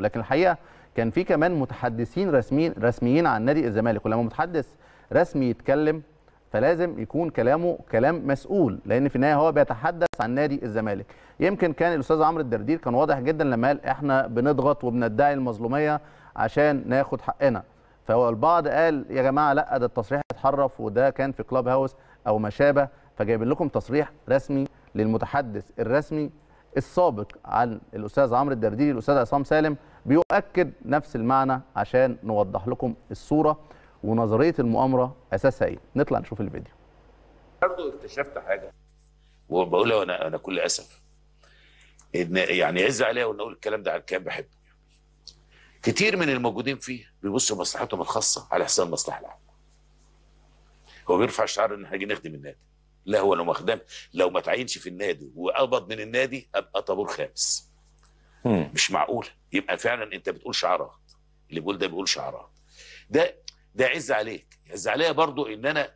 لكن الحقيقه كان في كمان متحدثين رسميين رسميين عن نادي الزمالك ولما متحدث رسمي يتكلم فلازم يكون كلامه كلام مسؤول لان في النهايه هو بيتحدث عن نادي الزمالك يمكن كان الاستاذ عمرو الدردير كان واضح جدا لما قال احنا بنضغط وبندعي المظلوميه عشان ناخد حقنا فهو البعض قال يا جماعه لا ده التصريح اتحرف وده كان في كلاب هاوس او ما شابه فجايبين لكم تصريح رسمي للمتحدث الرسمي السابق عن الاستاذ عمرو الدرديري الاستاذ عصام سالم بيؤكد نفس المعنى عشان نوضح لكم الصوره ونظريه المؤامره اساسها ايه نطلع نشوف الفيديو برضه اكتشفت حاجه وبقولها وانا انا كل اسف ان يعني يعز عليا اقول الكلام ده على الكلام بحبه كتير من الموجودين فيه بيبصوا لمصلحتهم الخاصه على حساب المصلحه العامه هو بيرفع شعار ان احنا نخدم النادي لا هو لو خدام لو ما تعينش في النادي وقبض من النادي ابقى طابور خامس مم. مش معقول يبقى فعلا انت بتقول شعارات اللي بيقول ده بيقول شعارات ده ده عز عليك عز عليا برضو ان انا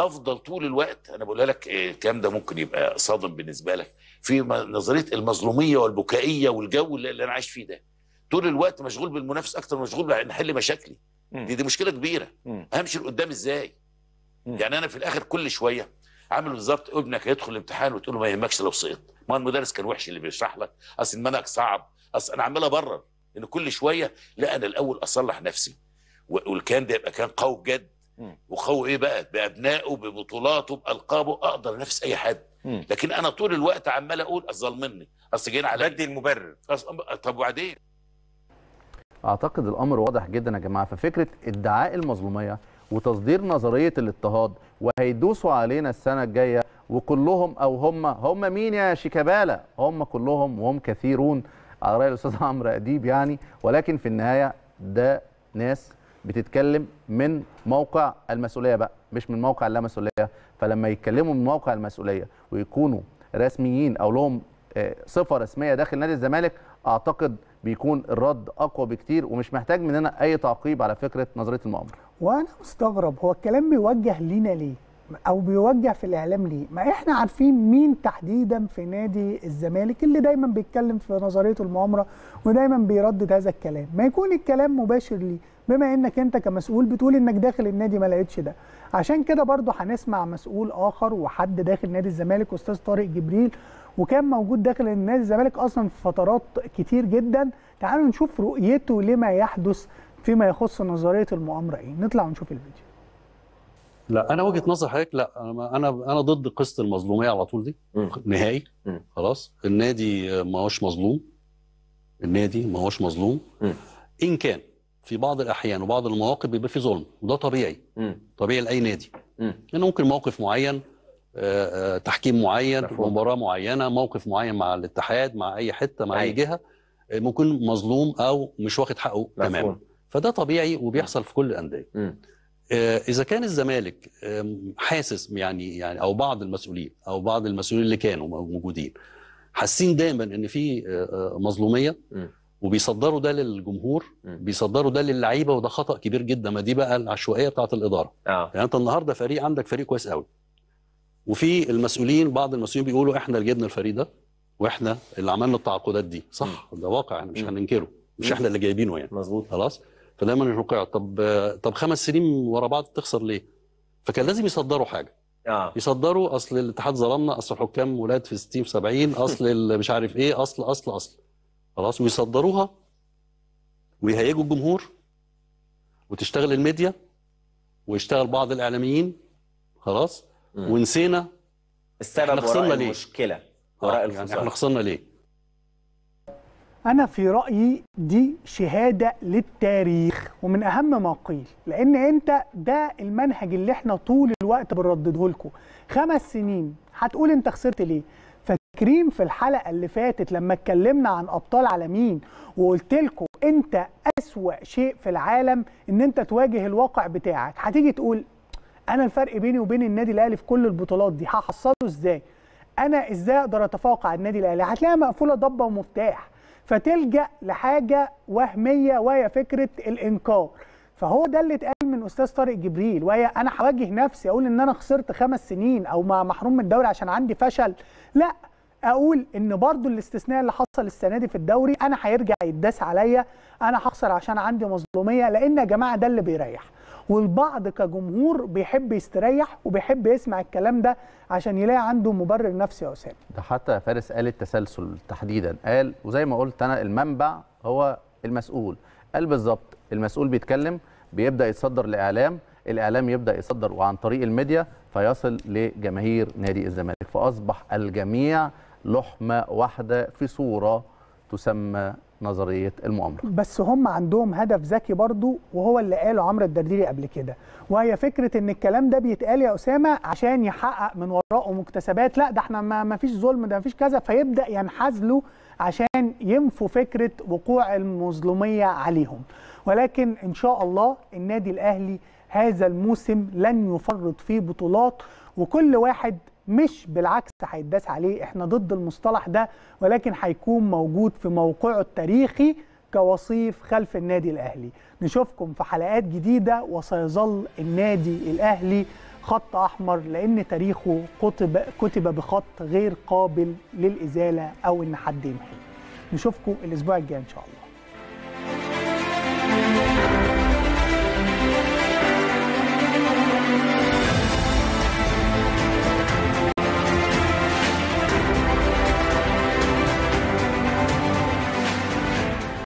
افضل طول الوقت انا بقولها لك آه، الكلام ده ممكن يبقى صادم بالنسبه لك في نظريه المظلوميه والبكائيه والجو اللي انا عايش فيه ده طول الوقت مشغول بالمنافس اكتر مشغول بنحل مشاكلي دي دي مشكله كبيره همشي لقدام ازاي يعني انا في الاخر كل شويه عامل بالظبط ابنك هيدخل الامتحان وتقول له ما يهمكش لو سقط ما المدرس كان وحش اللي بيشرح لك اصل المنهج صعب اصل انا عمال ابرر ان كل شويه لا انا الاول اصلح نفسي والكان ده يبقى كان قوي بجد وقوي ايه بقى بابنائه ببطولاته بالقابه اقدر نفس اي حد لكن انا طول الوقت عمال اقول مني اصل جينا على بدي المبرر طب وبعدين اعتقد الامر واضح جدا يا جماعه ففكره ادعاء المظلوميه وتصدير نظريه الاضطهاد وهيدوسوا علينا السنه الجايه وكلهم او هم هم مين يا شيكابالا هم كلهم وهم كثيرون على راي الاستاذ عمرو اديب يعني ولكن في النهايه ده ناس بتتكلم من موقع المسؤوليه بقى مش من موقع اللامسؤوليه فلما يتكلموا من موقع المسؤوليه ويكونوا رسميين او لهم آه، صفه رسميه داخل نادي الزمالك اعتقد بيكون الرد اقوى بكتير ومش محتاج مننا اي تعقيب على فكره نظريه المؤامره وانا مستغرب هو الكلام بيوجه لينا ليه او بيوجه في الاعلام ليه ما احنا عارفين مين تحديدا في نادي الزمالك اللي دايما بيتكلم في نظريه المؤامره ودايما بيردد هذا الكلام ما يكون الكلام مباشر ليه بما انك انت كمسؤول بتقول انك داخل النادي ما لقيتش ده عشان كده برضو هنسمع مسؤول اخر وحد داخل نادي الزمالك استاذ طارق جبريل وكان موجود داخل النادي الزمالك اصلا في فترات كتير جدا تعالوا نشوف رؤيته لما يحدث فيما يخص نظريه المؤامره ايه نطلع ونشوف الفيديو لا انا وجهه نظر حضرتك لا انا انا ضد قصه المظلوميه على طول دي نهائي خلاص النادي ما هوش مظلوم النادي ما هوش مظلوم م. ان كان في بعض الاحيان وبعض المواقف بيبقى في ظلم وده طبيعي م. طبيعي لاي نادي م. يعني ممكن موقف معين آه، آه، تحكيم معين مباراه معينه موقف معين مع الاتحاد مع اي حته مع اي أيوة. جهه آه، ممكن مظلوم او مش واخد حقه تماما فده طبيعي وبيحصل في كل الانديه آه، اذا كان الزمالك حاسس يعني يعني او بعض المسؤولين او بعض المسؤولين اللي كانوا موجودين حاسين دايما ان في آه، آه، مظلوميه وبيصدروا ده للجمهور بيصدروا ده للعيبه وده خطا كبير جدا ما دي بقى العشوائيه بتاعه الاداره آه. يعني انت النهارده فريق عندك فريق كويس قوي وفي المسؤولين بعض المسؤولين بيقولوا احنا اللي جبنا الفريق ده واحنا اللي عملنا التعاقدات دي صح ده واقع مش هننكره مش احنا اللي جايبينه يعني مظبوط خلاص فدايما الوقاع طب طب خمس سنين ورا بعض تخسر ليه؟ فكان لازم يصدروا حاجه آه. يصدروا اصل الاتحاد ظلمنا اصل حكام ولاد في 60 في 70 اصل مش عارف ايه اصل اصل اصل خلاص ويصدروها ويهيجوا الجمهور وتشتغل الميديا ويشتغل بعض الاعلاميين خلاص ونسينا السبب وراء المشكله آه، وراء آه. يعني احنا خسرنا ليه؟ أنا في رأيي دي شهادة للتاريخ ومن أهم ما قيل لأن أنت ده المنهج اللي إحنا طول الوقت بنردده لكم خمس سنين هتقول أنت خسرت ليه؟ فاكرين في الحلقة اللي فاتت لما اتكلمنا عن أبطال عالمين وقلت لكم أنت أسوأ شيء في العالم إن أنت تواجه الواقع بتاعك هتيجي تقول أنا الفرق بيني وبين النادي الأهلي في كل البطولات دي هحصله إزاي؟ أنا إزاي أقدر أتفوق على النادي الأهلي؟ هتلاقيها مقفولة ضبة ومفتاح فتلجا لحاجه وهميه وهي فكره الانكار فهو ده اللي اتقال من استاذ طارق جبريل وهي انا هواجه نفسي اقول ان انا خسرت خمس سنين او محروم من الدوري عشان عندي فشل لا اقول ان برضو الاستثناء اللي حصل السنه دي في الدوري انا هيرجع يداس عليا انا هخسر عشان عندي مظلوميه لان يا جماعه ده اللي بيريح والبعض كجمهور بيحب يستريح وبيحب يسمع الكلام ده عشان يلاقي عنده مبرر نفسي يا اسامه ده حتى فارس قال التسلسل تحديدا قال وزي ما قلت انا المنبع هو المسؤول قال بالظبط المسؤول بيتكلم بيبدا يتصدر لاعلام الاعلام يبدا يصدر وعن طريق الميديا فيصل لجماهير نادي الزمالك فاصبح الجميع لحمه واحده في صوره تسمى نظريه المؤامره بس هم عندهم هدف ذكي برضو وهو اللي قاله عمرو الدرديري قبل كده وهي فكره ان الكلام ده بيتقال يا اسامه عشان يحقق من وراءه مكتسبات لا ده احنا ما فيش ظلم ده ما فيش كذا فيبدا له عشان ينفوا فكره وقوع المظلوميه عليهم ولكن ان شاء الله النادي الاهلي هذا الموسم لن يفرط في بطولات وكل واحد مش بالعكس هيتداس عليه احنا ضد المصطلح ده ولكن هيكون موجود في موقعه التاريخي كوصيف خلف النادي الأهلي نشوفكم في حلقات جديدة وسيظل النادي الأهلي خط أحمر لأن تاريخه كتب, كتب بخط غير قابل للإزالة أو إن حد يمحيه نشوفكم الأسبوع الجاي إن شاء الله